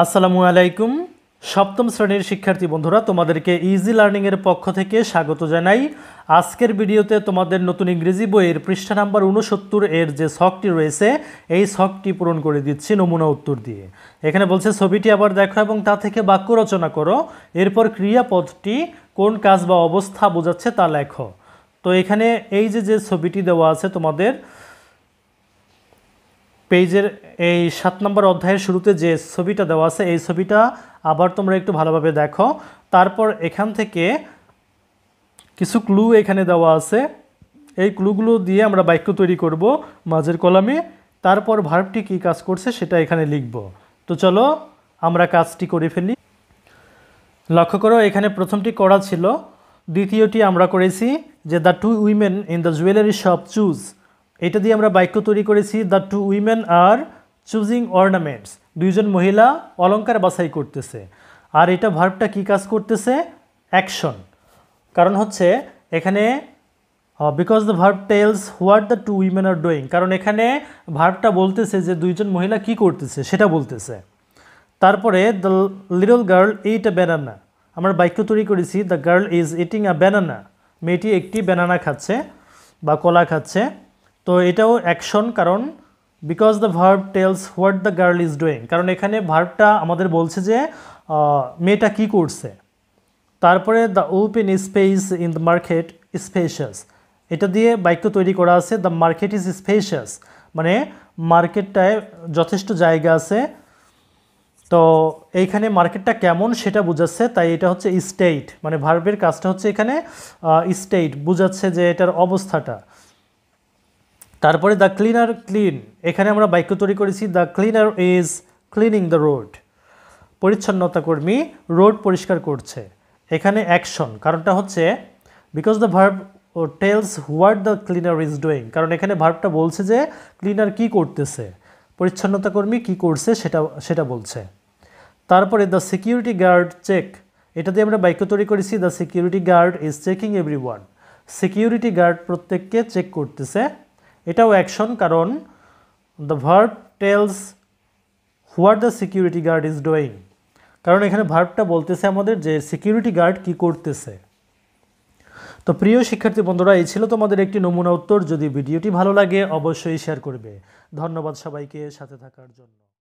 আসসালামু আলাইকুম সপ্তম শ্রেণীর শিক্ষার্থী বন্ধুরা তোমাদেরকে ইজি লার্নিংয়ের পক্ষ থেকে স্বাগত জানাই আজকের ভিডিওতে তোমাদের নতুন ইংরেজি বইয়ের পৃষ্ঠা নাম্বার উনসত্তর এর যে শখটি রয়েছে এই শখটি পূরণ করে দিচ্ছি নমুনা উত্তর দিয়ে এখানে বলছে ছবিটি আবার দেখো এবং তা থেকে বাক্য রচনা করো এরপর ক্রিয়াপদটি কোন কাজ বা অবস্থা বোঝাচ্ছে তা লেখো তো এখানে এই যে যে ছবিটি দেওয়া আছে তোমাদের পেজের এই সাত নম্বর অধ্যায়ের শুরুতে যে ছবিটা দেওয়া আছে এই ছবিটা আবার তোমরা একটু ভালোভাবে দেখো তারপর এখান থেকে কিছু ক্লু এখানে দেওয়া আছে এই ক্লুগুলো দিয়ে আমরা বাক্য তৈরি করব মাঝের কলামে তারপর ভার্বটি কী কাজ করছে সেটা এখানে লিখব তো চলো আমরা কাজটি করে ফেলি লক্ষ্য করো এখানে প্রথমটি করা ছিল দ্বিতীয়টি আমরা করেছি যে the two women in the jewellery shop choose এটা দিয়ে আমরা বাক্য তৈরি করেছি the two women are choosing ornaments দুইজন মহিলা অলঙ্কার বাছাই করতেছে আর এটা ভার্বটা কি কাজ করতেছে অ্যাকশন কারণ হচ্ছে এখানে because the verb tells what the two women are doing কারণ এখানে ভার্বটা বলতেছে যে দুইজন মহিলা কি করতেছে সেটা বলতেছে তারপরে the little girl eat a banana আমরা বাক্য তৈরি করেছি the girl is eating a banana মেয়েটি একটি ব্যানানা খাচ্ছে বা কলা খাচ্ছে তো এটাও অ্যাকশন কারণ because the verb tells what the girl is doing কারণ এখানে ভার্বটা আমাদের বলছে যে মেয়েটা কি করছে তারপরে the open space in the market spacious এটা দিয়ে বাক্য তৈরি করা আছে দ্য মার্কেট ইজ স্পেশাস মানে মার্কেটটায় যথেষ্ট জায়গা আছে তো এইখানে মার্কেটটা কেমন সেটা বোঝাচ্ছে তাই এটা হচ্ছে স্টেট মানে ভার্বের কাজটা হচ্ছে এখানে স্টেট বোঝাচ্ছে যে এটার অবস্থাটা তারপরে দ্য ক্লিনার ক্লিন এখানে আমরা বাক্য তৈরি করেছি the cleaner is cleaning the road পরিচ্ছন্নতা কর্মী রোড পরিষ্কার করছে এখানে অ্যাকশন কারণটা হচ্ছে because the verb tells what the cleaner is doing কারণ এখানে ভার্বটা বলছে যে ক্লিনার কি করতেছে পরিচ্ছন্নতা কর্মী কী করছে সেটা সেটা বলছে তারপরে দ্য সিকিউরিটি গার্ড চেক এটা দিয়ে আমরা বাক্য তৈরি করেছি the security guard is checking everyone security guard প্রত্যেককে চেক করতেছে এটাও অ্যাকশন কারণ the verb tells what the security guard is doing কারণ এখানে ভার্বটা বলতেছে আমাদের যে সিকিউরিটি গার্ড কি করতেছে তো প্রিয় শিক্ষার্থী বন্ধুরা এই ছিল তোমাদের একটি নমুনা উত্তর যদি ভিডিওটি ভালো লাগে অবশ্যই শেয়ার করবে ধন্যবাদ সবাইকে সাথে থাকার জন্য